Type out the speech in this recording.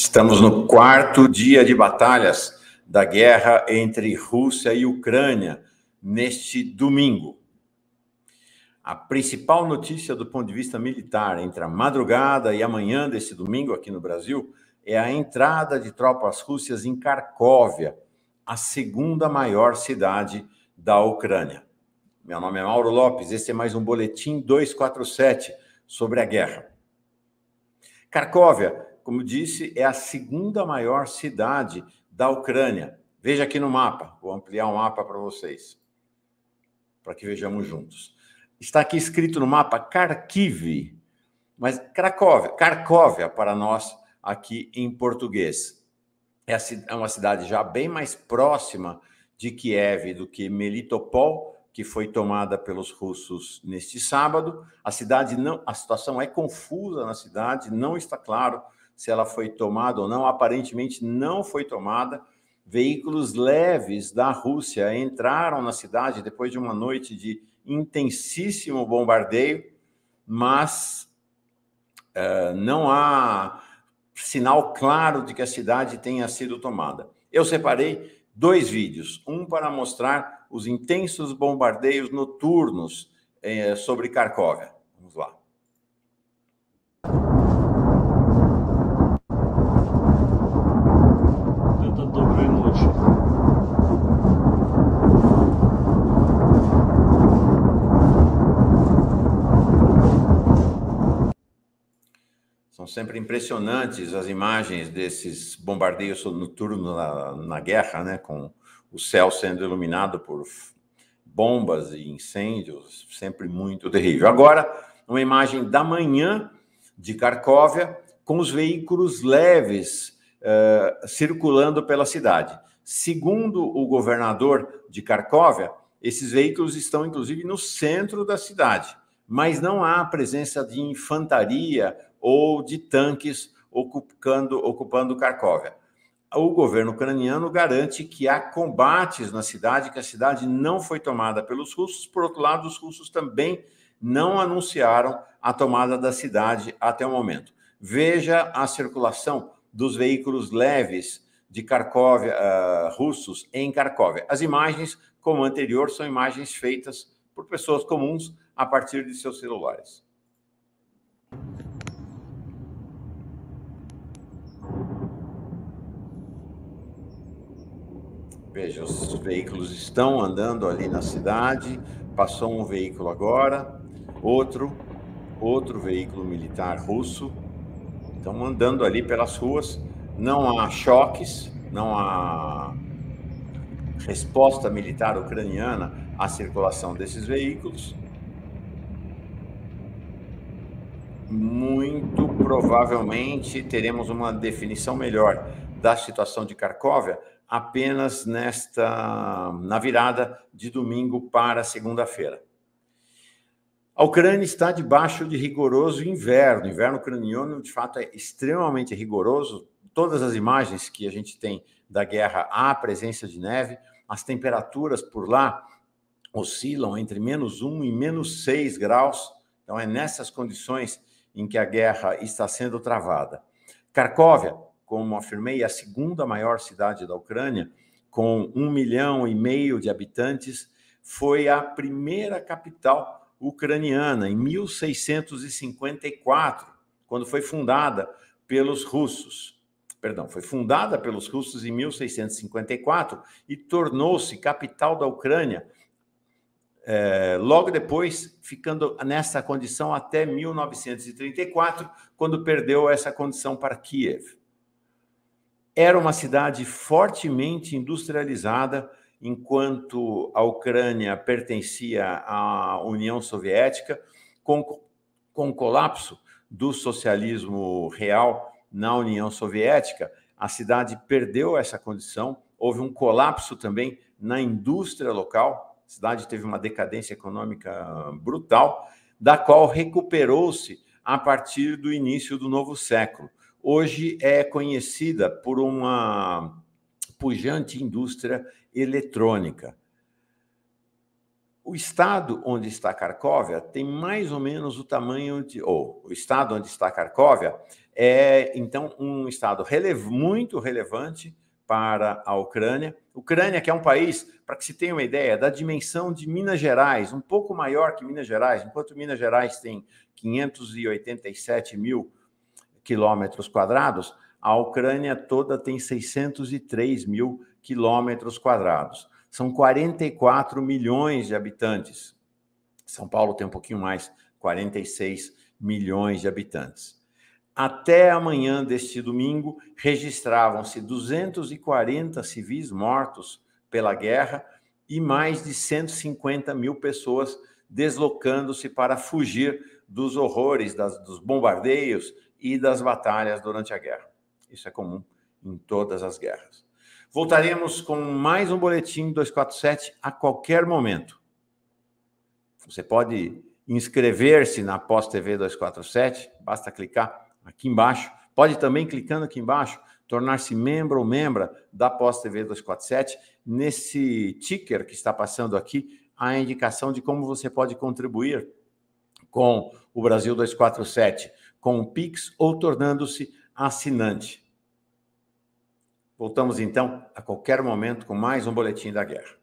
Estamos no quarto dia de batalhas da guerra entre Rússia e Ucrânia neste domingo. A principal notícia do ponto de vista militar entre a madrugada e amanhã deste domingo aqui no Brasil é a entrada de tropas russas em Cracóvia, a segunda maior cidade da Ucrânia. Meu nome é Mauro Lopes, este é mais um boletim 247 sobre a guerra. Cracóvia como disse, é a segunda maior cidade da Ucrânia. Veja aqui no mapa, vou ampliar o um mapa para vocês, para que vejamos juntos. Está aqui escrito no mapa Kharkiv, mas Cracóvia, Cracóvia é para nós aqui em português. É, é uma cidade já bem mais próxima de Kiev do que Melitopol, que foi tomada pelos russos neste sábado. A cidade não, a situação é confusa na cidade, não está claro se ela foi tomada ou não. Aparentemente não foi tomada. Veículos leves da Rússia entraram na cidade depois de uma noite de intensíssimo bombardeio, mas uh, não há sinal claro de que a cidade tenha sido tomada. Eu separei dois vídeos, um para mostrar os intensos bombardeios noturnos eh, sobre Kharkov. Vamos lá. sempre impressionantes as imagens desses bombardeios noturnos na, na guerra, né? com o céu sendo iluminado por bombas e incêndios, sempre muito terrível. Agora, uma imagem da manhã de Cracóvia com os veículos leves uh, circulando pela cidade. Segundo o governador de Cracóvia, esses veículos estão inclusive no centro da cidade, mas não há presença de infantaria ou de tanques ocupando, ocupando Cracóvia. O governo ucraniano garante que há combates na cidade, que a cidade não foi tomada pelos russos. Por outro lado, os russos também não anunciaram a tomada da cidade até o momento. Veja a circulação dos veículos leves de Kharkov, uh, russos em Kharkov. As imagens, como anterior, são imagens feitas por pessoas comuns a partir de seus celulares. Veja, os veículos estão andando ali na cidade, passou um veículo agora, outro, outro veículo militar russo, estão andando ali pelas ruas, não há choques, não há resposta militar ucraniana à circulação desses veículos. Muito provavelmente teremos uma definição melhor da situação de Cracóvia apenas nesta na virada de domingo para segunda-feira. A Ucrânia está debaixo de rigoroso inverno. O inverno ucraniano, de fato, é extremamente rigoroso. Todas as imagens que a gente tem da guerra há presença de neve, as temperaturas por lá oscilam entre menos 1 e menos 6 graus. Então, é nessas condições em que a guerra está sendo travada. Cracóvia como afirmei, é a segunda maior cidade da Ucrânia, com um milhão e meio de habitantes, foi a primeira capital ucraniana em 1654, quando foi fundada pelos russos perdão, foi fundada pelos russos em 1654 e tornou-se capital da Ucrânia eh, logo depois, ficando nessa condição até 1934, quando perdeu essa condição para Kiev. Era uma cidade fortemente industrializada, enquanto a Ucrânia pertencia à União Soviética, com, com o colapso do socialismo real na União Soviética, a cidade perdeu essa condição. Houve um colapso também na indústria local. A cidade teve uma decadência econômica ah, brutal, da qual recuperou-se a partir do início do novo século hoje é conhecida por uma pujante indústria eletrônica. O estado onde está Cracóvia tem mais ou menos o tamanho de. Ou o estado onde está Cracóvia é, então, um estado muito relevante para a Ucrânia. Ucrânia, que é um país, para que se tenha uma ideia, da dimensão de Minas Gerais, um pouco maior que Minas Gerais, enquanto Minas Gerais tem 587 mil quilômetros quadrados, a Ucrânia toda tem 603 mil quilômetros quadrados. São 44 milhões de habitantes. São Paulo tem um pouquinho mais, 46 milhões de habitantes. Até amanhã deste domingo, registravam-se 240 civis mortos pela guerra e mais de 150 mil pessoas deslocando-se para fugir dos horrores, das, dos bombardeios, e das batalhas durante a guerra. Isso é comum em todas as guerras. Voltaremos com mais um boletim 247 a qualquer momento. Você pode inscrever-se na Pós TV 247, basta clicar aqui embaixo. Pode também clicando aqui embaixo tornar-se membro ou membra da Pós TV 247. Nesse ticker que está passando aqui, a indicação de como você pode contribuir com o Brasil 247 com o Pix ou tornando-se assinante. Voltamos então a qualquer momento com mais um boletim da guerra.